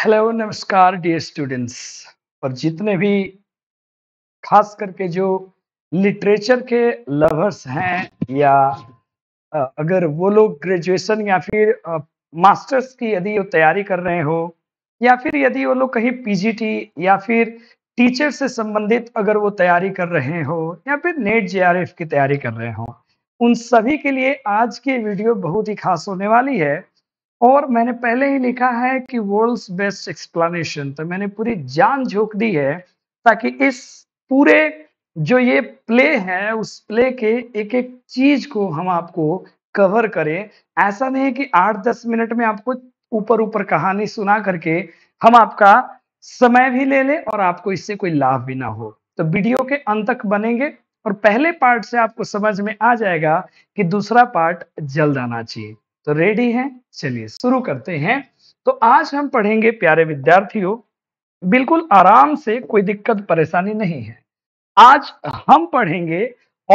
hello नमस्कार dear students और जितने भी खास करके जो लिटरेचर के लवर्स हैं या अगर वो लोग ग्रेजुएशन या फिर मास्टर्स की यदि वो तैयारी कर रहे हो या फिर यदि वो लोग कहीं पीजीटी या फिर टीचर से संबंधित अगर वो तैयारी कर रहे हो या फिर नेट जेआरएफ की तैयारी कर रहे हो उन सभी के लिए आज की वीडियो बहुत ही खास होने वाली है और मैंने पहले ही लिखा है कि वर्ल्ड्स बेस्ट एक्सप्लेनेशन तो मैंने पूरी जान झोंक दी है ताकि इस पूरे जो ये प्ले है उस प्ले के एक एक चीज को हम आपको कवर करें ऐसा नहीं है कि आठ दस मिनट में आपको ऊपर ऊपर कहानी सुना करके हम आपका समय भी ले लें और आपको इससे कोई लाभ भी ना हो तो वीडियो के अंत तक बनेंगे और पहले पार्ट से आपको समझ में आ जाएगा कि दूसरा पार्ट जल्द आना चाहिए तो रेडी हैं चलिए शुरू करते हैं तो आज हम पढ़ेंगे प्यारे विद्यार्थियों बिल्कुल आराम से कोई दिक्कत परेशानी नहीं है आज हम पढ़ेंगे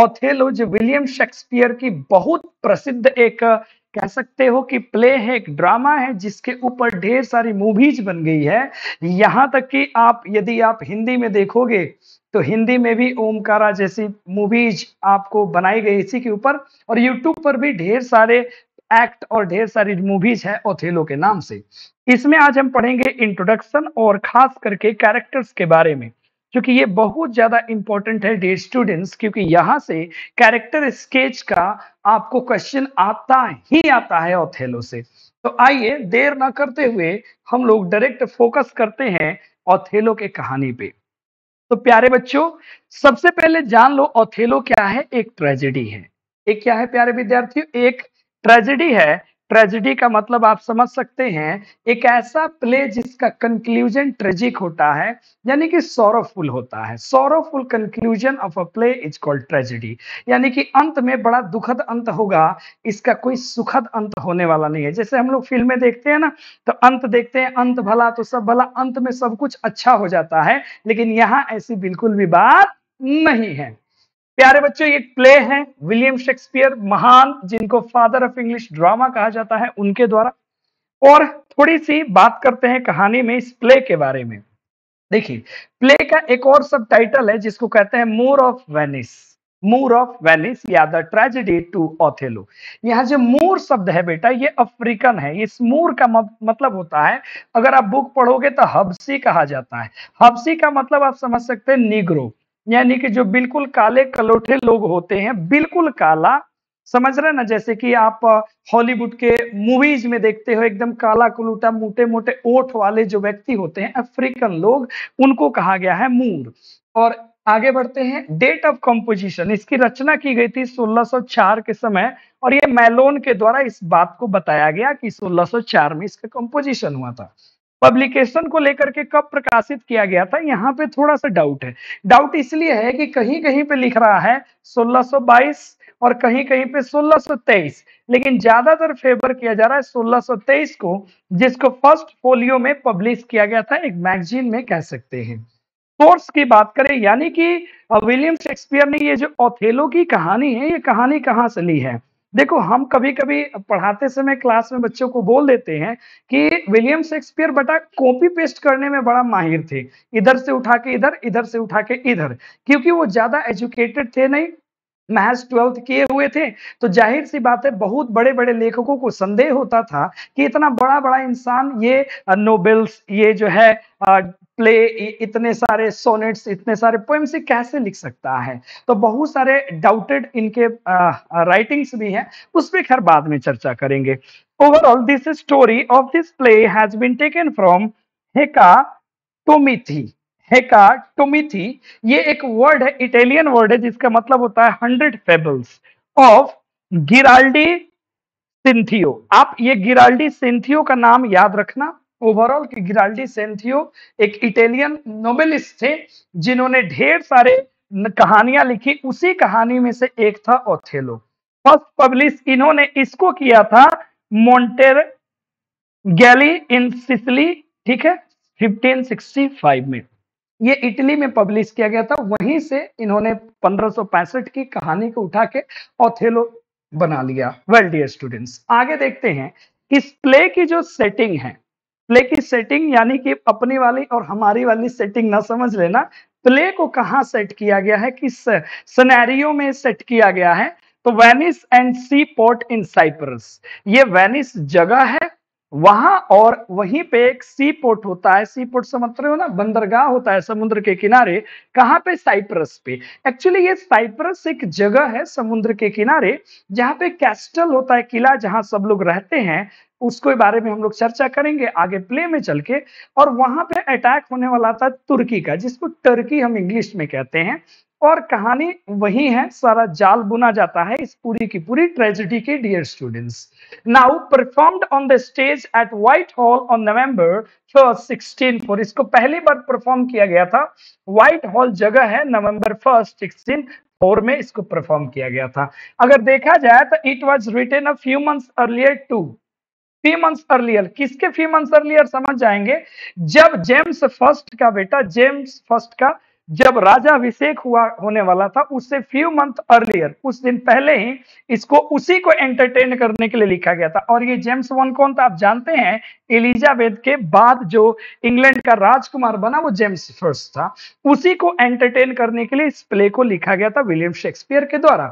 ओथेलो जो विलियम शेक्सपियर की बहुत प्रसिद्ध एक कह सकते हो कि प्ले है एक ड्रामा है जिसके ऊपर ढेर सारी मूवीज बन गई है यहाँ तक कि आप यदि आप हिंदी में देखोगे तो हिंदी में भी ओमकारा जैसी मूवीज आपको बनाई गई इसी के ऊपर और यूट्यूब पर भी ढेर सारे एक्ट और ढेर सारी मूवीज है ओथेलो के नाम से इसमें आज हम पढ़ेंगे इंट्रोडक्शन और खास करके कैरेक्टर्स के बारे में क्योंकि ये बहुत ज्यादा इंपॉर्टेंट है डेयर स्टूडेंट्स क्योंकि यहाँ से कैरेक्टर स्केच का आपको क्वेश्चन आता ही आता है ओथेलो से तो आइए देर ना करते हुए हम लोग डायरेक्ट फोकस करते हैं ओथेलो के कहानी पे तो प्यारे बच्चों सबसे पहले जान लो ओथेलो क्या है एक ट्रेजेडी है एक क्या है प्यारे विद्यार्थियों एक ट्रेजिडी है ट्रेजिडी का मतलब आप समझ सकते हैं एक ऐसा प्ले जिसका कंक्लूजन ट्रेजिक होता है यानी कि सौरवफुल होता है sorrowful conclusion of a play is called tragedy यानी कि अंत में बड़ा दुखद अंत होगा इसका कोई सुखद अंत होने वाला नहीं है जैसे हम लोग फिल्में देखते हैं ना तो अंत देखते हैं अंत भला तो सब भला अंत में सब कुछ अच्छा हो जाता है लेकिन यहां ऐसी बिल्कुल भी बात नहीं है प्यारे बच्चों ये प्ले है विलियम शेक्सपियर महान जिनको फादर ऑफ इंग्लिश ड्रामा कहा जाता है उनके द्वारा और थोड़ी सी बात करते हैं कहानी में इस प्ले के बारे में देखिए प्ले का एक और सब टाइटल है जिसको कहते हैं Moor of Venice Moor of Venice या द ट्रेजिडी टू ऑथेलो यहाँ जो मूर शब्द है बेटा ये अफ्रीकन है इस मूर का मतलब होता है अगर आप बुक पढ़ोगे तो हब्सी कहा जाता है हब्सी का मतलब आप समझ सकते हैं निग्रो यानी कि जो बिल्कुल काले कलोठे लोग होते हैं बिल्कुल काला समझ रहे ना जैसे कि आप हॉलीवुड के मूवीज में देखते हो एकदम काला कलूटा मोटे मोटे ओठ वाले जो व्यक्ति होते हैं अफ्रीकन लोग उनको कहा गया है मूर और आगे बढ़ते हैं डेट ऑफ कंपोजिशन इसकी रचना की गई थी 1604 के समय और ये मैलोन के द्वारा इस बात को बताया गया कि 1604 में इसका कंपोजिशन हुआ था पब्लिकेशन को लेकर के कब प्रकाशित किया गया था यहाँ पे थोड़ा सा डाउट है डाउट इसलिए है कि कहीं कहीं पे लिख रहा है 1622 और कहीं कहीं पे 1623 लेकिन ज्यादातर फेवर किया जा रहा है 1623 को जिसको फर्स्ट फोलियो में पब्लिश किया गया था एक मैगजीन में कह सकते हैं सोर्स की बात करें यानी कि विलियम शेक्सपियर ने ये जो ओथेलो की कहानी है ये कहानी कहाँ से ली है देखो हम कभी कभी पढ़ाते समय क्लास में बच्चों को बोल देते हैं कि विलियम शेक्सपियर बेटा कॉपी पेस्ट करने में बड़ा माहिर थे इधर से उठा के इधर इधर से उठा के इधर क्योंकि वो ज्यादा एजुकेटेड थे नहीं महज ट्वेल्थ किए हुए थे तो जाहिर सी बात है बहुत बड़े बड़े लेखकों को संदेह होता था कि इतना बड़ा बड़ा इंसान ये नोबेल्स ये जो है प्ले इतने सारे सोनेट्स इतने सारे पोएम्स से कैसे लिख सकता है तो बहुत सारे डाउटेड इनके राइटिंग्स भी हैं उस पर खैर बाद में चर्चा करेंगे overall this story of this play has been taken from Hecatommithi हेका टोमिथी ये एक वर्ड है इटालियन वर्ड है जिसका मतलब होता है hundred fables of Giraldi Cinthio आप ये गिराल्डी सिंथियो का नाम याद रखना ओवरऑल की गिराल्डी सेंथियो एक इटालियन नोबेलिस्ट थे जिन्होंने ढेर सारे कहानियां लिखी उसी कहानी में से एक था ओथेलो फर्स्ट पब्लिश इन्होंने इसको किया था मोन्टेर गैली इन सिसली ठीक है 1565 में ये इटली में पब्लिश किया गया था वहीं से इन्होंने 1565 की कहानी को उठा के ओथेलो बना लिया वेल डियर स्टूडेंट्स आगे देखते हैं इस प्ले की जो सेटिंग है प्ले की सेटिंग यानी कि अपनी वाली और हमारी वाली सेटिंग ना समझ लेना प्ले को कहाँ सेट किया गया है किस सनेरियो में सेट किया गया है तो Venice and sea port in Cyprus ये वेनिस जगह है वहां और वहीं पे एक सी पोर्ट होता है सी पोर्ट समझ रहे हो ना बंदरगाह होता है समुद्र के किनारे कहाँ पे साइप्रस पे एक्चुअली ये साइप्रस एक जगह है समुद्र के किनारे जहाँ पे कैस्टल होता है किला जहां सब लोग रहते हैं उसके बारे में हम लोग चर्चा करेंगे आगे प्ले में चल के और वहां पे अटैक होने वाला था तुर्की का जिसको टर्की हम इंग्लिश में कहते हैं और कहानी वही है सारा जाल बुना जाता है इस पूरी की पूरी ट्रेजिडी की dear students now performed on the stage at White Hall on November first sixteen four इसको पहली बार परफॉर्म किया गया था व्हाइट हॉल जगह है नवंबर फर्स्ट सिक्सटीन फोर में इसको परफॉर्म किया गया था अगर देखा जाए तो it was written a few months earlier to few months earlier किसके फ्यू मंथ्स अर्लियर समझ जाएंगे जब जेम्स फर्स्ट का बेटा जेम्स फर्स्ट का जब राजा अभिषेक हुआ होने वाला था उससे फ्यू मंथ अर्लियर उस दिन पहले ही इसको उसी को एंटरटेन करने के लिए लिखा गया था और ये जेम्स वन कौन था आप जानते हैं एलिजाबेथ के बाद जो इंग्लैंड का राजकुमार बना वो जेम्स फर्स्ट था उसी को एंटरटेन करने के लिए इस प्ले को लिखा गया था विलियम शेक्सपियर के द्वारा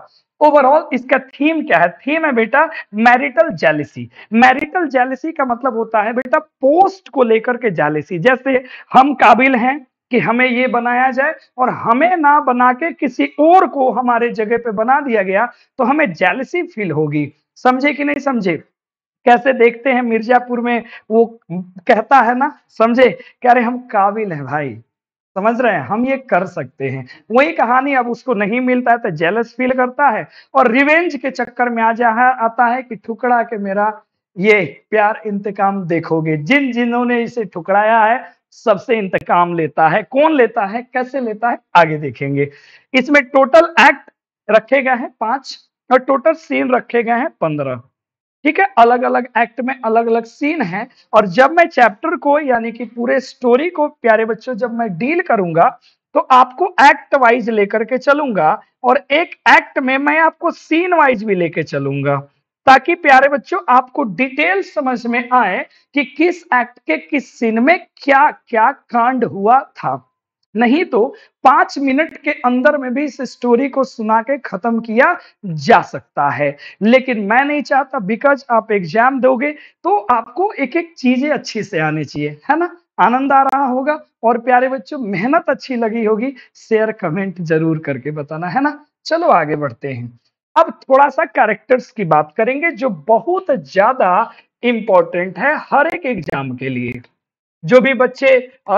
ओवरऑल इसका थीम क्या है थीम है बेटा मैरिटल जेलिसी मैरिटल जेलिसी का मतलब होता है बेटा पोस्ट को लेकर के जेलिसी जैसे हम काबिल हैं कि हमें ये बनाया जाए और हमें ना बना के किसी और को हमारे जगह पे बना दिया गया तो हमें जेलसी फील होगी समझे कि नहीं समझे कैसे देखते हैं मिर्जापुर में वो कहता है ना समझे कह अरे हम काबिल हैं भाई समझ रहे हैं हम ये कर सकते हैं वही कहानी अब उसको नहीं मिलता है तो जेलस फील करता है और रिवेंज के चक्कर में आ जा आता है कि ठुकड़ा के मेरा ये प्यार इंतकाम देखोगे जिन जिन्होंने इसे ठुकराया है सबसे इंतकाम लेता है कौन लेता है कैसे लेता है आगे देखेंगे इसमें टोटल एक्ट रखे गए हैं पांच और टोटल सीन रखे गए हैं पंद्रह ठीक है अलग अलग एक्ट में अलग अलग सीन है और जब मैं चैप्टर को यानी कि पूरे स्टोरी को प्यारे बच्चों जब मैं डील करूंगा तो आपको एक्ट वाइज लेकर के चलूंगा और एक एक्ट में मैं आपको सीन वाइज भी लेके चलूंगा ताकि प्यारे बच्चों आपको डिटेल समझ में आए कि किस एक्ट के किस सीन में क्या क्या कांड हुआ था नहीं तो पांच मिनट के अंदर में भी इस स्टोरी को सुना के खत्म किया जा सकता है लेकिन मैं नहीं चाहता बिकॉज आप एग्जाम दोगे तो आपको एक एक चीजें अच्छी से आनी चाहिए है ना आनंद आ रहा होगा और प्यारे बच्चों मेहनत अच्छी लगी होगी शेयर कमेंट जरूर करके बताना है ना चलो आगे बढ़ते हैं अब थोड़ा सा कैरेक्टर्स की बात करेंगे जो बहुत ज्यादा इंपॉर्टेंट है हर एक एग्जाम के लिए जो भी बच्चे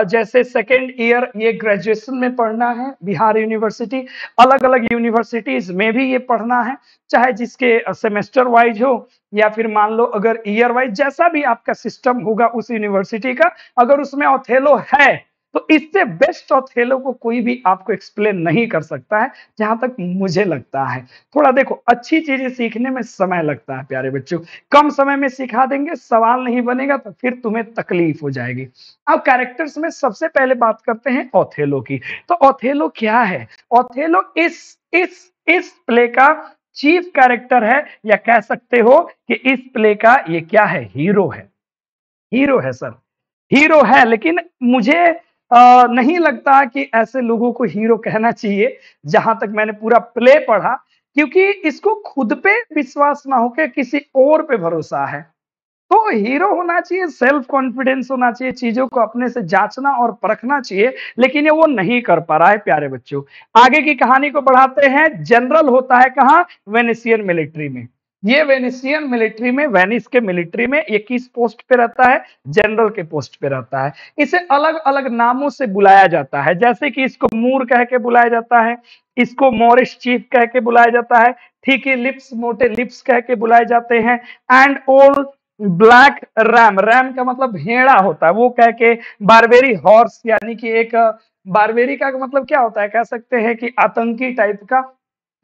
जैसे सेकेंड ईयर ये ग्रेजुएशन में पढ़ना है बिहार यूनिवर्सिटी अलग अलग यूनिवर्सिटीज में भी ये पढ़ना है चाहे जिसके सेमेस्टर वाइज हो या फिर मान लो अगर ईयर वाइज जैसा भी आपका सिस्टम होगा उस यूनिवर्सिटी का अगर उसमें ऑथेलो है तो इससे बेस्ट ऑथेलो को कोई भी आपको एक्सप्लेन नहीं कर सकता है जहां तक मुझे लगता है थोड़ा देखो अच्छी चीजें सीखने में समय लगता है प्यारे बच्चों कम समय में सिखा देंगे सवाल नहीं बनेगा तो फिर तुम्हें तकलीफ हो जाएगी अब कैरेक्टर्स में सबसे पहले बात करते हैं ओथेलो की तो ओथेलो क्या है ओथेलो इस इस इस प्ले का चीफ कैरेक्टर है या कह सकते हो कि इस प्ले का ये क्या है हीरो है हीरो है सर हीरो है लेकिन मुझे नहीं लगता कि ऐसे लोगों को हीरो कहना चाहिए जहां तक मैंने पूरा प्ले पढ़ा क्योंकि इसको खुद पे विश्वास ना होकर किसी और पे भरोसा है तो हीरो होना चाहिए सेल्फ कॉन्फिडेंस होना चाहिए चीजों को अपने से जांचना और परखना चाहिए लेकिन ये वो नहीं कर पा रहा है प्यारे बच्चों आगे की कहानी को बढ़ाते हैं जनरल होता है कहा वेनेसियन मिलिट्री में ये वेनिसियन मिलिट्री में वेनिस के मिलिट्री में ये किस पोस्ट पे रहता है जनरल के पोस्ट पे रहता है इसे अलग अलग नामों से बुलाया जाता है जैसे कि इसको मूर कह के बुलाया जाता है इसको मोरिस चीफ कह के बुलाया जाता है ठीक है लिप्स मोटे लिप्स कह के बुलाए जाते हैं and old black ram ram का मतलब भेड़ा होता है वो कह के बारबेरी हॉर्स यानी कि एक बारबेरी का मतलब क्या होता है कह सकते हैं कि आतंकी टाइप का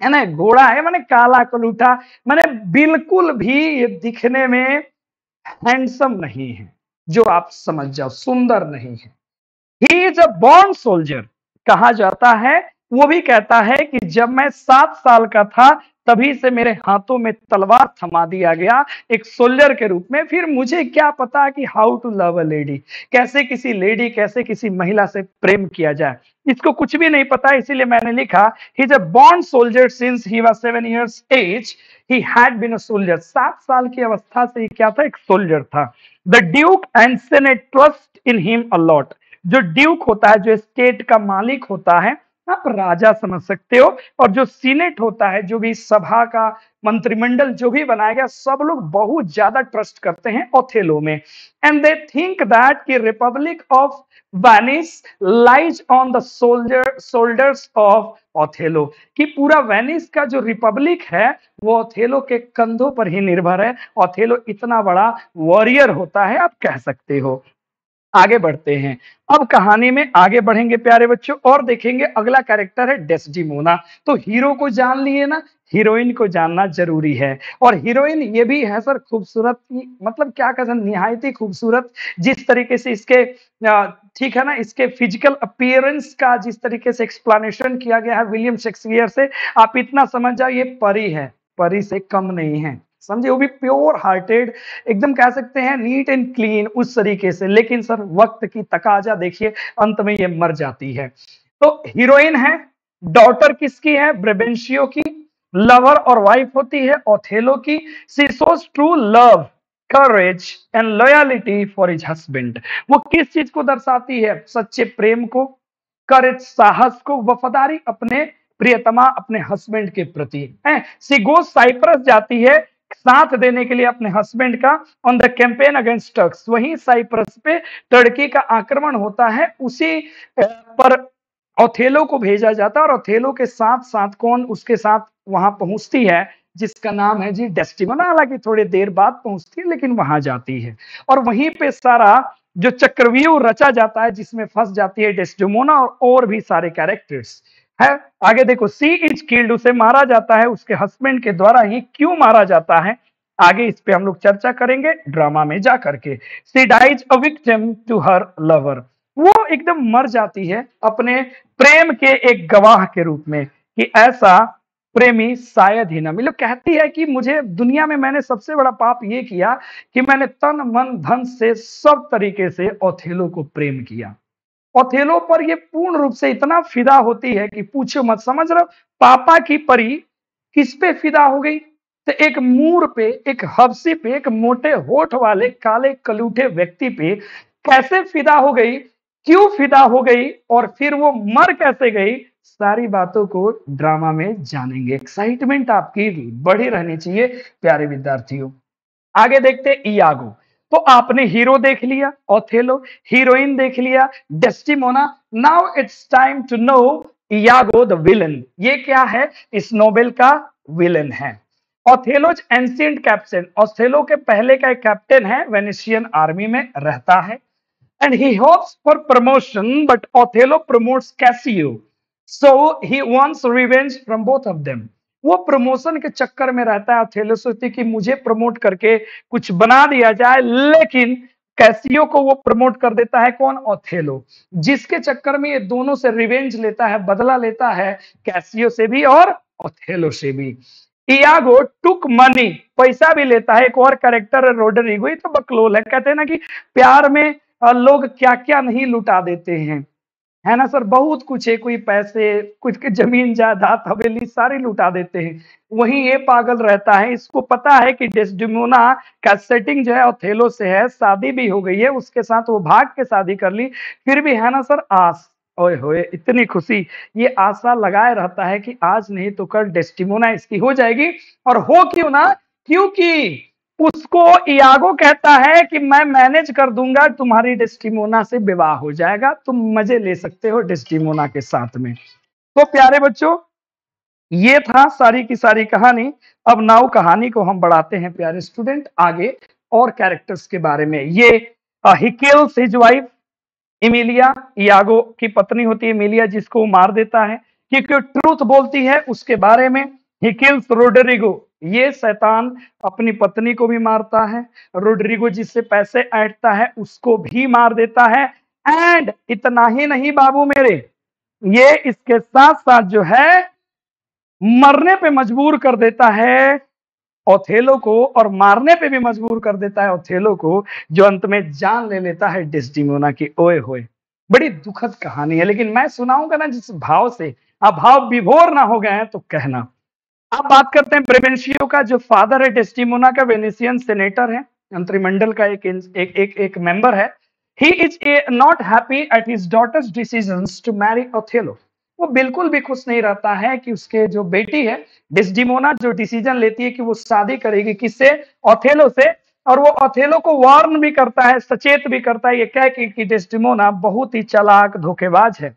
यानी घोड़ा है मैंने काला कलूटा मैंने बिल्कुल भी दिखने में हैंडसम नहीं है जो आप समझ जाओ सुंदर नहीं है he is a born soldier कहा जाता है वो भी कहता है कि जब मैं सात साल का था तभी से मेरे हाथों में तलवार थमा दिया गया एक सोल्जर के रूप में फिर मुझे क्या पता कि how to love a lady कैसे किसी लेडी कैसे किसी महिला से प्रेम किया जाए इसको कुछ भी नहीं पता इसीलिए मैंने लिखा ही इज अ बॉन्ड soldier since he was seven years age he had been a soldier सात साल की अवस्था से ही क्या था एक सोल्जर था the duke and senate trust in him a lot जो ड्यूक होता है जो स्टेट का मालिक होता है आप राजा समझ सकते हो और जो सीनेट होता है जो भी सभा का मंत्रिमंडल जो भी बनाया गया सब लोग बहुत ज्यादा ट्रस्ट करते हैं ओथेलो में एंड दे थिंक दैट कि republic of Venice lies on the soldier shoulders of Othello कि पूरा वेनिस का जो रिपब्लिक है वो ओथेलो के कंधों पर ही निर्भर है ओथेलो इतना बड़ा वॉरियर होता है आप कह सकते हो आगे बढ़ते हैं अब कहानी में आगे बढ़ेंगे प्यारे बच्चों और देखेंगे अगला कैरेक्टर है मोना तो हीरो को जान लिए ना हीरोइन को जानना जरूरी है और हीरोइन ये भी है सर खूबसूरत मतलब क्या कह निहायती खूबसूरत जिस तरीके से इसके ठीक है ना इसके फिजिकल अपियरेंस का जिस तरीके से एक्सप्लेनेशन किया गया है विलियम शेक्सपियर से आप इतना समझ जाओ ये परी है परी से कम नहीं है समझे वो भी प्योर हार्टेड एकदम कह सकते हैं नीट एंड क्लीन उस तरीके से लेकिन सर वक्त की तकाजा देखिए अंत में ये मर जाती है तो हीरोइन है डॉटर किसकी है ब्रेबेंशियो की लवर और वाइफ होती है ओथेलो की she shows true love courage and loyalty for his husband वो किस चीज को दर्शाती है सच्चे प्रेम को करेज साहस को वफादारी अपने प्रियतमा अपने हस्बैंड के प्रति सी गो साइप्रस जाती है साथ देने के लिए अपने हस्बैंड का on the campaign against Turks वही साइप्रस पे टर्की का आक्रमण होता है उसी पर ओथेलो को भेजा जाता है और ओथेलो के साथ साथ कौन उसके साथ वहां पहुंचती है जिसका नाम है जी डेस्टिमोना हालांकि थोड़ी देर बाद पहुंचती है लेकिन वहां जाती है और वहीं पे सारा जो चक्रव्यूह रचा जाता है जिसमें फंस जाती है डेस्टिमोना और, और भी सारे कैरेक्टर्स है आगे देखो सी इज किल्ड उसे मारा जाता है उसके हस्बैंड के द्वारा ही क्यों मारा जाता है आगे इस पे हम लोग चर्चा करेंगे ड्रामा में जा करके she dies a victim to her lover वो एकदम मर जाती है अपने प्रेम के एक गवाह के रूप में कि ऐसा प्रेमी शायद ही ना मिले कहती है कि मुझे दुनिया में मैंने सबसे बड़ा पाप ये किया कि मैंने तन मन धन से सब तरीके से ओथेलो को प्रेम किया ओथेलो पर ये पूर्ण रूप से इतना फिदा होती है कि पूछो मत समझ रहे पापा की परी किस पे फिदा हो गई तो एक मूर पे एक हबसी पे एक मोटे होठ वाले काले कलूठे व्यक्ति पे कैसे फिदा हो गई क्यों फिदा हो गई और फिर वो मर कैसे गई सारी बातों को ड्रामा में जानेंगे एक्साइटमेंट आपकी बढ़ी रहनी चाहिए प्यारे विद्यार्थियों आगे देखते इयागो तो आपने हीरो देख लिया ओथेलो हीरोइन देख लिया Desdemona now it's time to know Iago the villain ये क्या है इस नोबेल का विलन है ऑथेलोज एंशियंट कैप्टन ओथेलो के पहले का एक कैप्टन है वेनेशियन आर्मी में रहता है and he hopes for promotion but Othello promotes Cassio so he wants revenge from both of them वो प्रमोशन के चक्कर में रहता है अथेलो कि मुझे प्रमोट करके कुछ बना दिया जाए लेकिन कैसियो को वो प्रमोट कर देता है कौन ओथेलो जिसके चक्कर में ये दोनों से रिवेंज लेता है बदला लेता है कैसियो से भी और ओथेलो से भी इयागो टुक मनी पैसा भी लेता है एक और कैरेक्टर है रोडरिगो ये तो बकलोल है कहते हैं ना कि प्यार में लोग क्या क्या नहीं लुटा देते हैं है ना सर बहुत कुछ है कोई पैसे कुछ के जमीन जायदाद हवेली सारी लुटा देते हैं वहीं ये पागल रहता है इसको पता है कि डेस्डिमोना का सेटिंग जो है ओथेलो से है शादी भी हो गई है उसके साथ वो भाग के शादी कर ली फिर भी है ना सर आस ओए होए इतनी खुशी ये आशा लगाए रहता है कि आज नहीं तो कल डेस्टिमोना इसकी हो जाएगी और हो क्यों ना क्योंकि उसको इयागो कहता है कि मैं मैनेज कर दूंगा तुम्हारी डिस्टिमोना से विवाह हो जाएगा तुम मजे ले सकते हो डिस्टिमोना के साथ में तो प्यारे बच्चों ये था सारी की सारी कहानी अब नाउ कहानी को हम बढ़ाते हैं प्यारे स्टूडेंट आगे और कैरेक्टर्स के बारे में ये he kills his wife Emilia Iago की पत्नी होती है इमिलिया जिसको मार देता है क्योंकि ट्रूथ बोलती है उसके बारे में हिकेल्स रोडरिगो ये शैतान अपनी पत्नी को भी मारता है रोड्रिगो जिससे पैसे ऐटता है उसको भी मार देता है एंड इतना ही नहीं बाबू मेरे ये इसके साथ साथ जो है मरने पे मजबूर कर देता है ओथेलो को और मारने पे भी मजबूर कर देता है ओथेलो को जो अंत में जान ले लेता है डिस्टिमोना की ओए होए बड़ी दुखद कहानी है लेकिन मैं सुनाऊंगा ना जिस भाव से अभाव विभोर ना हो गए हैं तो कहना अब बात करते हैं प्रेवेंशियो का जो फादर है डेस्टिमोना का वेनेशियन सेनेटर है मंत्रिमंडल का एक एक एक, एक मेंबर है he is a not happy at his daughter's decision to marry Othello वो बिल्कुल भी खुश नहीं रहता है कि उसके जो बेटी है डिस्डिमोना जो डिसीजन लेती है कि वो शादी करेगी किससे ओथेलो से और वो ओथेलो को वार्न भी करता है सचेत भी करता है ये कह के कि डिस्डिमोना बहुत ही चलाक धोखेबाज है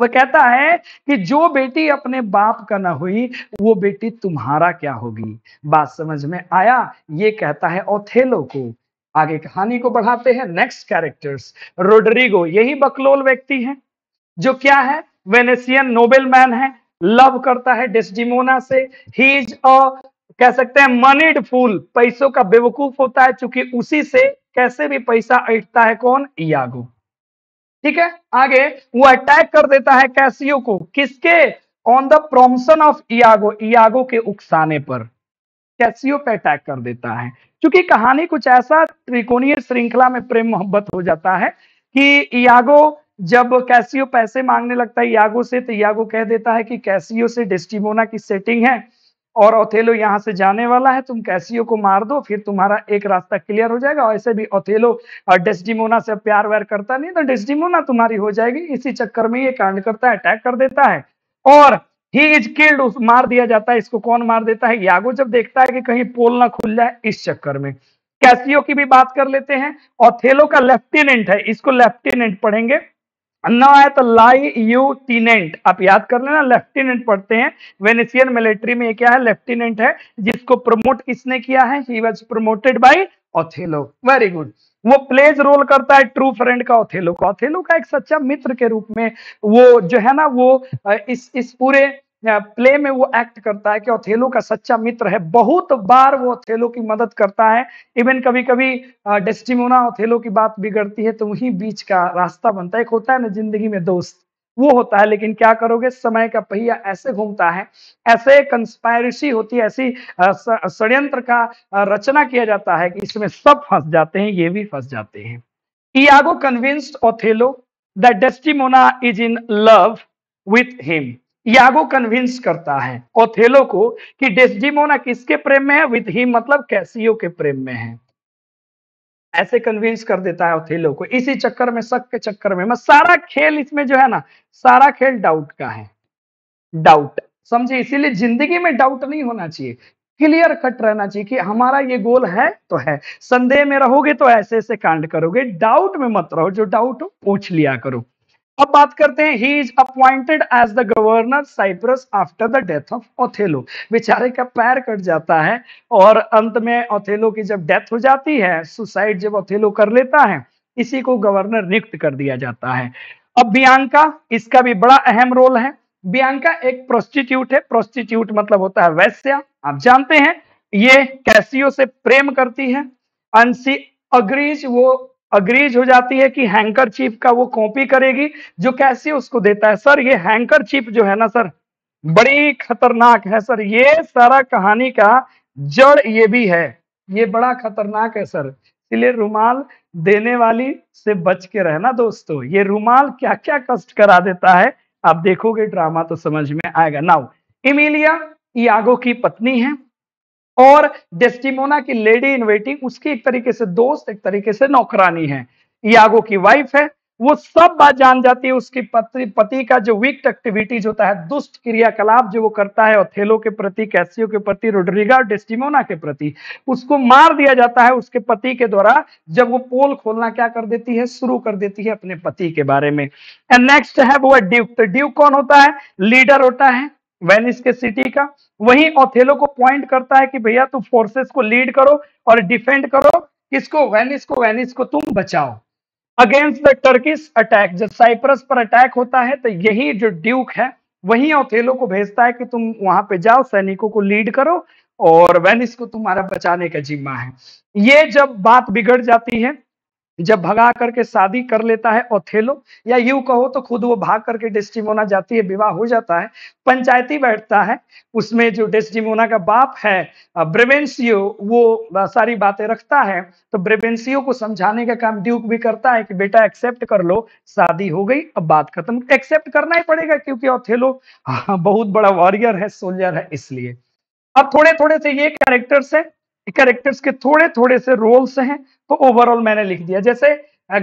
वह कहता है कि जो बेटी अपने बाप का ना हुई वो बेटी तुम्हारा क्या होगी बात समझ में आया ये कहता है ओथेलो को आगे कहानी को बढ़ाते हैं नेक्स्ट कैरेक्टर्स रोड्रिगो यही बकलोल व्यक्ति है जो क्या है वेनेसियन नोबेल मैन है लव करता है डिस्डिमोना से ही इज अ कह सकते हैं मनीड फूल पैसों का बेवकूफ होता है क्योंकि उसी से कैसे भी पैसा ऐठता है कौन यागो ठीक है आगे वो अटैक कर देता है कैसियो को किसके on the promotion of Iago Iago के उकसाने पर कैसियो पे अटैक कर देता है क्योंकि कहानी कुछ ऐसा त्रिकोणीय श्रृंखला में प्रेम मोहब्बत हो जाता है कि इयागो जब कैसियो पैसे मांगने लगता है यागो से तो यागो कह देता है कि कैसियो से डिस्टिमोना की सेटिंग है और ओथेलो यहाँ से जाने वाला है तुम कैसियो को मार दो फिर तुम्हारा एक रास्ता क्लियर हो जाएगा ऐसे भी ओथेलो डेस्टिमोना डेस्डिमोना से प्यार व्यार करता नहीं तो डेस्डिमोना तुम्हारी हो जाएगी इसी चक्कर में ये कांड करता है अटैक कर देता है और ही इज किल्ड उस मार दिया जाता है इसको कौन मार देता है यागो जब देखता है कि कहीं पोल ना खुल जाए इस चक्कर में कैसियो की भी बात कर लेते हैं ओथेलो का लेफ्टिनेंट है इसको लेफ्टिनेंट पढ़ेंगे अन्ना आया तो लाइयूटिनेंट आप याद कर लेना लेफ्टिनेंट पढ़ते हैं वेनेशियन मिलिट्री में क्या है लेफ्टिनेंट है जिसको प्रमोट किसने किया है he was promoted by Othello very good वो प्लेज रोल करता है ट्रू फ्रेंड का ओथेलो का ओथेलो का एक सच्चा मित्र के रूप में वो जो है ना वो इस इस पूरे प्ले में वो एक्ट करता है कि ओथेलो का सच्चा मित्र है बहुत बार वो ओथेलो की मदद करता है इवन कभी कभी डेस्टिमोना ओथेलो की बात बिगड़ती है तो वही बीच का रास्ता बनता है एक होता है ना जिंदगी में दोस्त वो होता है लेकिन क्या करोगे समय का पहिया ऐसे घूमता है ऐसे कंस्पायरेसी होती है ऐसी षड्यंत्र का रचना किया जाता है कि इसमें सब फंस जाते हैं ये भी फंस जाते हैं Iago convinced Othello the Desdemona is in love with him Iago convince करता है ओथेलो को कि डेस्डिमोना किसके प्रेम में है विद ही मतलब कैसियो के प्रेम में है ऐसे कन्विंस कर देता है ओथेलो को इसी चक्कर में शक के चक्कर में मैं मतलब सारा खेल इसमें जो है ना सारा खेल डाउट का है डाउट समझे इसीलिए जिंदगी में डाउट नहीं होना चाहिए क्लियर कट रहना चाहिए कि हमारा ये गोल है तो है संदेह में रहोगे तो ऐसे ऐसे कांड करोगे डाउट में मत रहो जो डाउट हो पूछ लिया करो अब बात करते हैं he is appointed as the governor Cyprus after the death of Othello बेचारे का पैर कट जाता है और अंत में ओथेलो की जब डेथ हो जाती है सुसाइड जब ओथेलो कर लेता है इसी को गवर्नर नियुक्त कर दिया जाता है अब बियांका इसका भी बड़ा अहम रोल है बियांका एक प्रोस्टिट्यूट है प्रोस्टिट्यूट मतलब होता है वैश्या आप जानते हैं ये कैसियो से प्रेम करती है एंड अग्रीज वो अग्रीज हो जाती है कि हैंकर चीफ का वो कॉपी करेगी जो कैसे उसको देता है सर ये हैंकर चीफ जो है ना सर बड़ी खतरनाक है सर ये सारा कहानी का जड़ ये भी है ये बड़ा खतरनाक है सर इसलिए रुमाल देने वाली से बच के रहना दोस्तों ये रुमाल क्या क्या कष्ट करा देता है आप देखोगे ड्रामा तो समझ में आएगा नाउ इमिलिया यागो की पत्नी है और डेस्टिमोना की लेडी इन वेटिंग उसकी एक तरीके से दोस्त एक तरीके से नौकरानी है यागो की वाइफ है वो सब बात जान जाती है उसकी पति पति का जो वीक एक्टिविटीज होता है दुष्ट क्रियाकलाप जो वो करता है ओथेलो के प्रति कैसियो के प्रति रोड्रिगा डेस्टिमोना के प्रति उसको मार दिया जाता है उसके पति के द्वारा जब वो पोल खोलना क्या कर देती है शुरू कर देती है अपने पति के बारे में एंड नेक्स्ट है वो ड्यूक तो ड्यूक कौन होता है लीडर होता है वेनिस के सिटी का वही ओथेलो को पॉइंट करता है कि भैया तुम फोर्सेस को लीड करो और डिफेंड करो किसको वेनिस को वेनिस को तुम बचाओ अगेंस्ट द टर्किस अटैक जब साइप्रस पर अटैक होता है तो यही जो ड्यूक है वही ओथेलो को भेजता है कि तुम वहां पे जाओ सैनिकों को लीड करो और वेनिस को तुम्हारा बचाने का जिम्मा है ये जब बात बिगड़ जाती है जब भगा करके शादी कर लेता है ओथेलो या यू कहो तो खुद वो भाग करके डेस्टिमोना जाती है विवाह हो जाता है पंचायती बैठता है उसमें जो डेस्टिमोना का बाप है ब्रेवेंसियो वो सारी बातें रखता है तो ब्रेवेंसियो को समझाने का काम ड्यूक भी करता है कि बेटा एक्सेप्ट कर लो शादी हो गई अब बात खत्म एक्सेप्ट करना ही पड़ेगा क्योंकि ओथेलो हाँ, बहुत बड़ा वॉरियर है सोल्जर है इसलिए अब थोड़े थोड़े से ये कैरेक्टर्स है कैरेक्टर्स के थोड़े थोड़े से रोल्स हैं तो ओवरऑल मैंने लिख दिया जैसे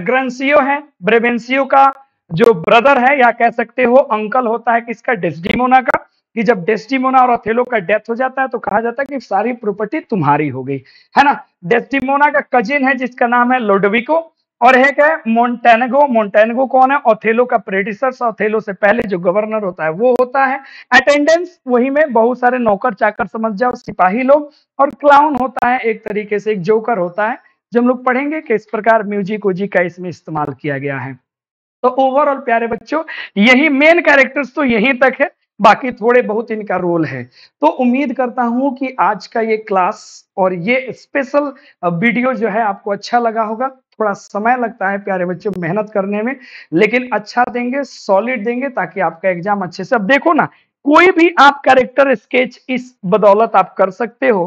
ग्रंसियो है ब्रेवेंसियो का जो ब्रदर है या कह सकते हो अंकल होता है किसका डेस्टिमोना का कि जब डेस्टिमोना और अथेलो का डेथ हो जाता है तो कहा जाता है कि सारी प्रॉपर्टी तुम्हारी हो गई है ना डेस्टिमोना का कजिन है जिसका नाम है लोडविको और एक है मोन्टेनेगो मोन्टेनेगो कौन है ओथेलो का प्रेडिसर ओथेलो से पहले जो गवर्नर होता है वो होता है अटेंडेंस वही में बहुत सारे नौकर चाकर समझ जाओ सिपाही लोग और क्लाउन होता है एक तरीके से एक जोकर होता है जो हम लोग पढ़ेंगे कि इस प्रकार म्यूजिक उजी का इसमें इस्तेमाल किया गया है तो ओवरऑल प्यारे बच्चों यही मेन कैरेक्टर्स तो यहीं तक है बाकी थोड़े बहुत इनका रोल है तो उम्मीद करता हूं कि आज का ये क्लास और ये स्पेशल वीडियो जो है आपको अच्छा लगा होगा थोड़ा समय लगता है प्यारे बच्चे मेहनत करने में लेकिन अच्छा देंगे सॉलिड देंगे ताकि आपका एग्जाम अच्छे से अब देखो ना कोई भी आप कैरेक्टर स्केच इस बदौलत आप कर सकते हो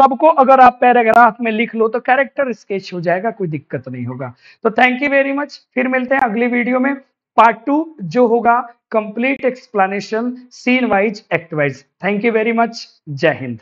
सबको अगर आप पैराग्राफ में लिख लो तो कैरेक्टर स्केच हो जाएगा कोई दिक्कत नहीं होगा तो थैंक यू वेरी मच फिर मिलते हैं अगली वीडियो में पार्ट टू जो होगा complete explanation scene wise act wise thank you very much Jai Hind